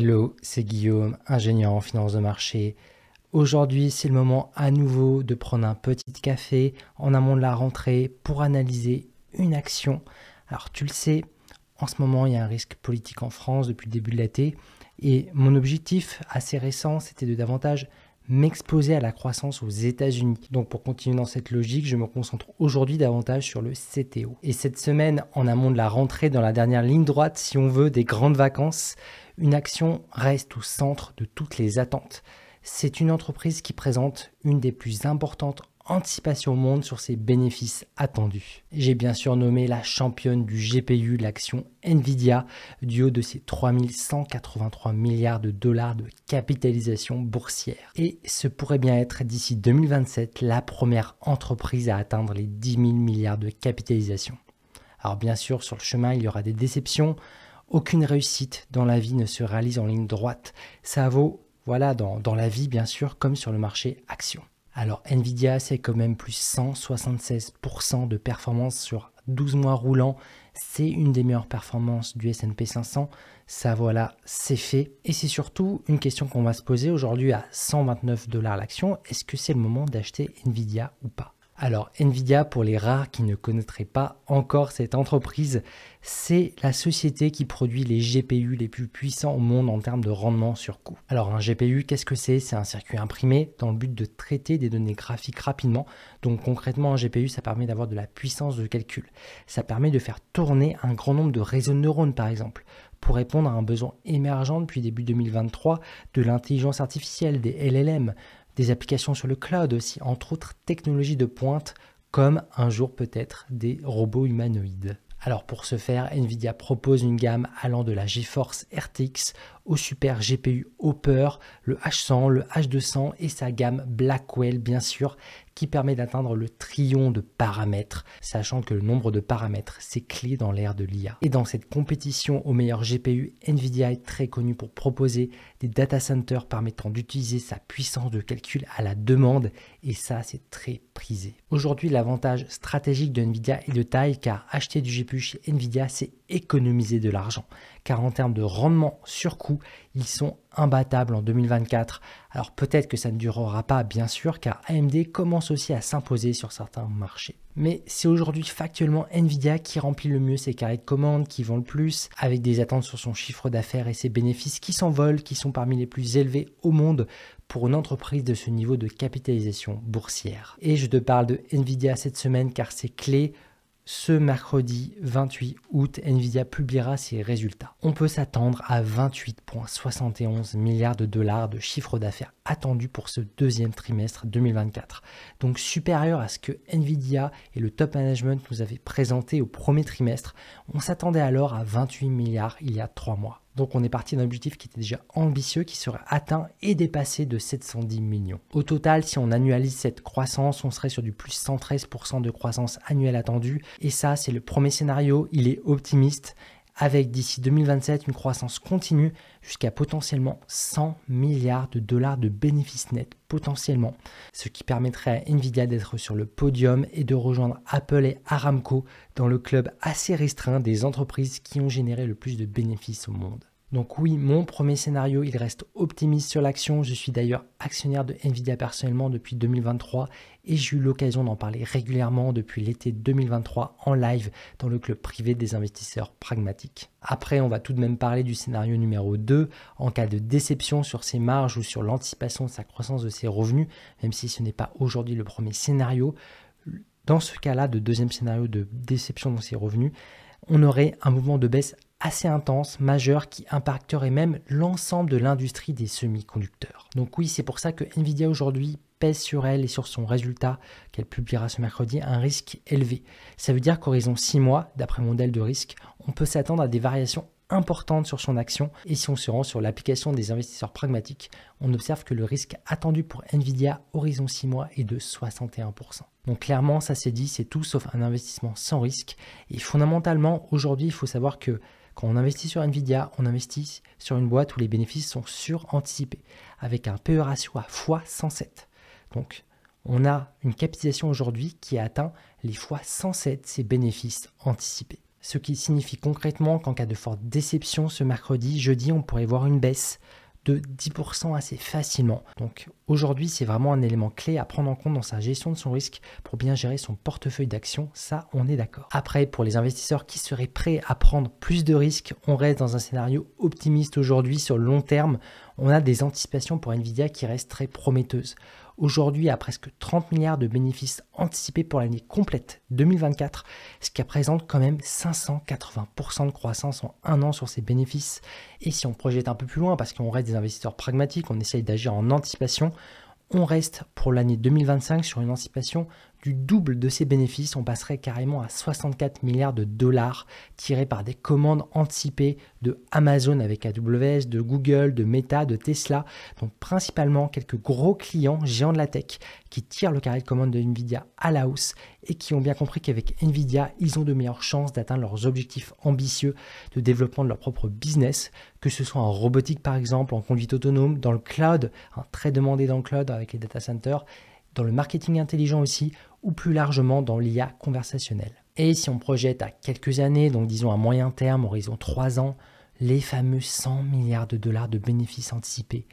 Hello, c'est Guillaume, ingénieur en finance de marché. Aujourd'hui, c'est le moment à nouveau de prendre un petit café en amont de la rentrée pour analyser une action. Alors, tu le sais, en ce moment, il y a un risque politique en France depuis le début de l'été et mon objectif assez récent, c'était de davantage m'exposer à la croissance aux États-Unis. Donc pour continuer dans cette logique, je me concentre aujourd'hui davantage sur le CTO. Et cette semaine, en amont de la rentrée dans la dernière ligne droite, si on veut, des grandes vacances, une action reste au centre de toutes les attentes. C'est une entreprise qui présente une des plus importantes anticipations au monde sur ses bénéfices attendus. J'ai bien sûr nommé la championne du GPU l'action Nvidia du haut de ses 3183 milliards de dollars de capitalisation boursière. Et ce pourrait bien être d'ici 2027 la première entreprise à atteindre les 10 000 milliards de capitalisation. Alors bien sûr, sur le chemin, il y aura des déceptions, aucune réussite dans la vie ne se réalise en ligne droite. Ça vaut, voilà, dans, la vie bien sûr, comme sur le marché action. Alors Nvidia, c'est quand même plus 176% de performance sur 12 mois roulant. C'est une des meilleures performances du SP 500. Ça voilà, c'est fait. Et c'est surtout une question qu'on va se poser aujourd'hui à 129 dollars l'action. Est-ce que c'est le moment d'acheter Nvidia ou pas alors Nvidia, pour les rares qui ne connaîtraient pas encore cette entreprise, c'est la société qui produit les GPU les plus puissants au monde en termes de rendement sur coût. Alors un GPU, qu'est-ce que c'est C'est un circuit imprimé dans le but de traiter des données graphiques rapidement. Donc concrètement, un GPU, ça permet d'avoir de la puissance de calcul. Ça permet de faire tourner un grand nombre de réseaux de neurones par exemple pour répondre à un besoin émergent depuis début 2023 de l'intelligence artificielle, des LLM, des applications sur le cloud aussi, entre autres technologies de pointe comme un jour peut-être des robots humanoïdes. Alors pour ce faire, Nvidia propose une gamme allant de la GeForce RTX au super GPU Hopper, le H100, le H200 et sa gamme Blackwell bien sûr, qui permet d'atteindre le trillion de paramètres, sachant que le nombre de paramètres, c'est clé dans l'ère de l'IA. Et dans cette compétition au meilleur GPU, NVIDIA est très connu pour proposer des data centers permettant d'utiliser sa puissance de calcul à la demande, et ça, c'est très prisé. Aujourd'hui, l'avantage stratégique de NVIDIA est de taille, car acheter du GPU chez NVIDIA, c'est économiser de l'argent, car en termes de rendement sur coût, ils sont imbattables en 2024. Alors peut-être que ça ne durera pas, bien sûr, car AMD commence aussi à s'imposer sur certains marchés. Mais c'est aujourd'hui factuellement Nvidia qui remplit le mieux ses carrés de commandes, qui vend le plus, avec des attentes sur son chiffre d'affaires et ses bénéfices qui s'envolent, qui sont parmi les plus élevés au monde pour une entreprise de ce niveau de capitalisation boursière. Et je te parle de Nvidia cette semaine car c'est clé ce mercredi 28 août, Nvidia publiera ses résultats. On peut s'attendre à 28,71 milliards de dollars de chiffre d'affaires attendu pour ce deuxième trimestre 2024. Donc supérieur à ce que Nvidia et le top management nous avaient présenté au premier trimestre, on s'attendait alors à 28 milliards il y a trois mois. Donc on est parti d'un objectif qui était déjà ambitieux, qui serait atteint et dépassé de 710 millions. Au total, si on annualise cette croissance, on serait sur du plus 113% de croissance annuelle attendue. Et ça, c'est le premier scénario, il est optimiste avec d'ici 2027 une croissance continue jusqu'à potentiellement 100 milliards de dollars de bénéfices nets potentiellement, ce qui permettrait à Nvidia d'être sur le podium et de rejoindre Apple et Aramco dans le club assez restreint des entreprises qui ont généré le plus de bénéfices au monde. Donc oui, mon premier scénario, il reste optimiste sur l'action. Je suis d'ailleurs actionnaire de Nvidia personnellement depuis 2023 et j'ai eu l'occasion d'en parler régulièrement depuis l'été 2023 en live dans le club privé des investisseurs pragmatiques. Après, on va tout de même parler du scénario numéro 2 en cas de déception sur ses marges ou sur l'anticipation de sa croissance de ses revenus, même si ce n'est pas aujourd'hui le premier scénario. Dans ce cas-là, de deuxième scénario de déception dans ses revenus, on aurait un mouvement de baisse assez intense, majeure, qui impacterait même l'ensemble de l'industrie des semi-conducteurs. Donc oui, c'est pour ça que Nvidia aujourd'hui pèse sur elle et sur son résultat qu'elle publiera ce mercredi un risque élevé. Ça veut dire qu'horizon 6 mois, d'après mon modèle de risque, on peut s'attendre à des variations importantes sur son action et si on se rend sur l'application des investisseurs pragmatiques, on observe que le risque attendu pour Nvidia horizon 6 mois est de 61%. Donc clairement, ça c'est dit, c'est tout sauf un investissement sans risque et fondamentalement, aujourd'hui, il faut savoir que quand on investit sur Nvidia, on investit sur une boîte où les bénéfices sont sur-anticipés, avec un PE ratio à x107. Donc, on a une capitalisation aujourd'hui qui a atteint les x107 ces bénéfices anticipés. Ce qui signifie concrètement qu'en cas de forte déception ce mercredi, jeudi, on pourrait voir une baisse de 10% assez facilement. Donc aujourd'hui, c'est vraiment un élément clé à prendre en compte dans sa gestion de son risque pour bien gérer son portefeuille d'actions, ça on est d'accord. Après, pour les investisseurs qui seraient prêts à prendre plus de risques, on reste dans un scénario optimiste aujourd'hui sur le long terme. On a des anticipations pour Nvidia qui restent très prometteuses aujourd'hui à presque 30 milliards de bénéfices anticipés pour l'année complète 2024, ce qui représente quand même 580% de croissance en un an sur ces bénéfices. Et si on projette un peu plus loin, parce qu'on reste des investisseurs pragmatiques, on essaye d'agir en anticipation, on reste pour l'année 2025 sur une anticipation du double de ces bénéfices. On passerait carrément à 64 milliards de dollars tirés par des commandes anticipées de Amazon avec AWS, de Google, de Meta, de Tesla, donc principalement quelques gros clients géants de la tech qui tirent le carré de commande de Nvidia à la hausse et qui ont bien compris qu'avec Nvidia, ils ont de meilleures chances d'atteindre leurs objectifs ambitieux de développement de leur propre business, que ce soit en robotique par exemple, en conduite autonome, dans le cloud, hein, très demandé dans le cloud avec les data centers, dans le marketing intelligent aussi, ou plus largement dans l'IA conversationnelle. Et si on projette à quelques années, donc disons à moyen terme, horizon 3 ans, les fameux 100 milliards de dollars de bénéfices anticipés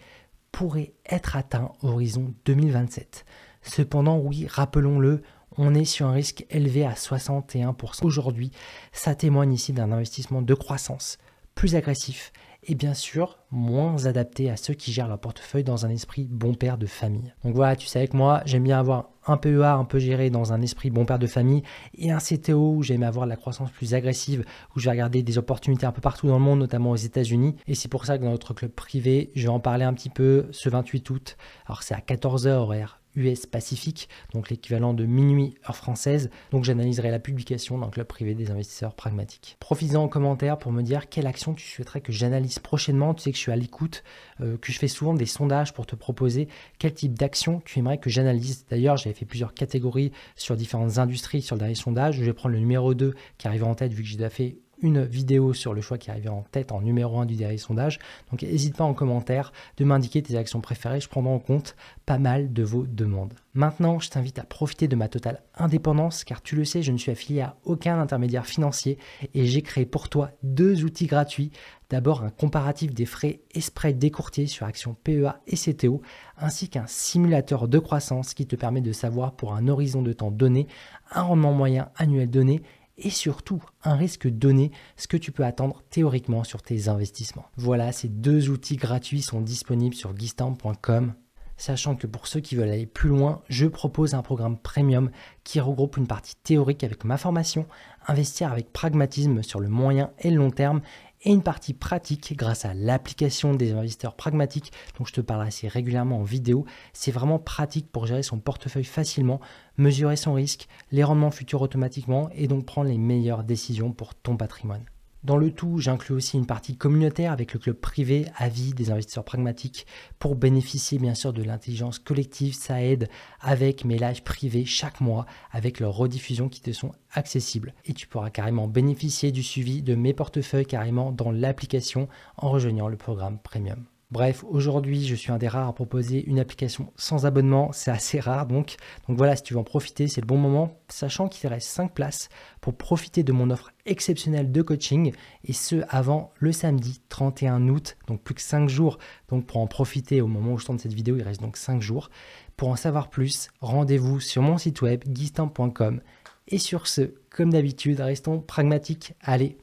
pourraient être atteints horizon 2027. Cependant, oui, rappelons-le, on est sur un risque élevé à 61%. Aujourd'hui, ça témoigne ici d'un investissement de croissance plus agressif et bien sûr moins adapté à ceux qui gèrent leur portefeuille dans un esprit bon père de famille. Donc voilà, tu sais avec moi, j'aime bien avoir un PEA un peu géré dans un esprit bon père de famille et un CTO où j'aime avoir la croissance plus agressive, où je vais regarder des opportunités un peu partout dans le monde, notamment aux États-Unis. Et c'est pour ça que dans notre club privé, je vais en parler un petit peu ce 28 août. Alors c'est à 14h horaire US Pacifique, donc l'équivalent de minuit heure française. Donc j'analyserai la publication d'un club privé des investisseurs pragmatiques. profitez en commentaire pour me dire quelle action tu souhaiterais que j'analyse prochainement. Tu sais que je suis à l'écoute, euh, que je fais souvent des sondages pour te proposer quel type d'action tu aimerais que j'analyse. D'ailleurs, j'avais fait plusieurs catégories sur différentes industries sur le dernier sondage. Je vais prendre le numéro 2 qui arrive en tête vu que j'ai déjà fait une vidéo sur le choix qui arrivait en tête en numéro 1 du dernier sondage. Donc n'hésite pas en commentaire de m'indiquer tes actions préférées, je prendrai en compte pas mal de vos demandes. Maintenant, je t'invite à profiter de ma totale indépendance car tu le sais, je ne suis affilié à aucun intermédiaire financier et j'ai créé pour toi deux outils gratuits. D'abord un comparatif des frais exprès des courtiers sur actions PEA et CTO ainsi qu'un simulateur de croissance qui te permet de savoir pour un horizon de temps donné un rendement moyen annuel donné et surtout un risque donné, ce que tu peux attendre théoriquement sur tes investissements. Voilà, ces deux outils gratuits sont disponibles sur gistamp.com. sachant que pour ceux qui veulent aller plus loin, je propose un programme premium qui regroupe une partie théorique avec ma formation, investir avec pragmatisme sur le moyen et le long terme et une partie pratique grâce à l'application des investisseurs pragmatiques dont je te parle assez régulièrement en vidéo. C'est vraiment pratique pour gérer son portefeuille facilement, mesurer son risque, les rendements futurs automatiquement et donc prendre les meilleures décisions pour ton patrimoine. Dans le tout, j'inclus aussi une partie communautaire avec le club privé, avis des investisseurs pragmatiques, pour bénéficier bien sûr de l'intelligence collective. Ça aide avec mes lives privés chaque mois, avec leurs rediffusions qui te sont accessibles. Et tu pourras carrément bénéficier du suivi de mes portefeuilles carrément dans l'application en rejoignant le programme premium. Bref, aujourd'hui, je suis un des rares à proposer une application sans abonnement. C'est assez rare donc. Donc voilà, si tu veux en profiter, c'est le bon moment, sachant qu'il reste 5 places pour profiter de mon offre exceptionnelle de coaching et ce avant le samedi 31 août. Donc plus que 5 jours. Donc pour en profiter au moment où je tourne cette vidéo, il reste donc 5 jours. Pour en savoir plus, rendez-vous sur mon site web guistin.com. Et sur ce, comme d'habitude, restons pragmatiques. Allez,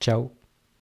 ciao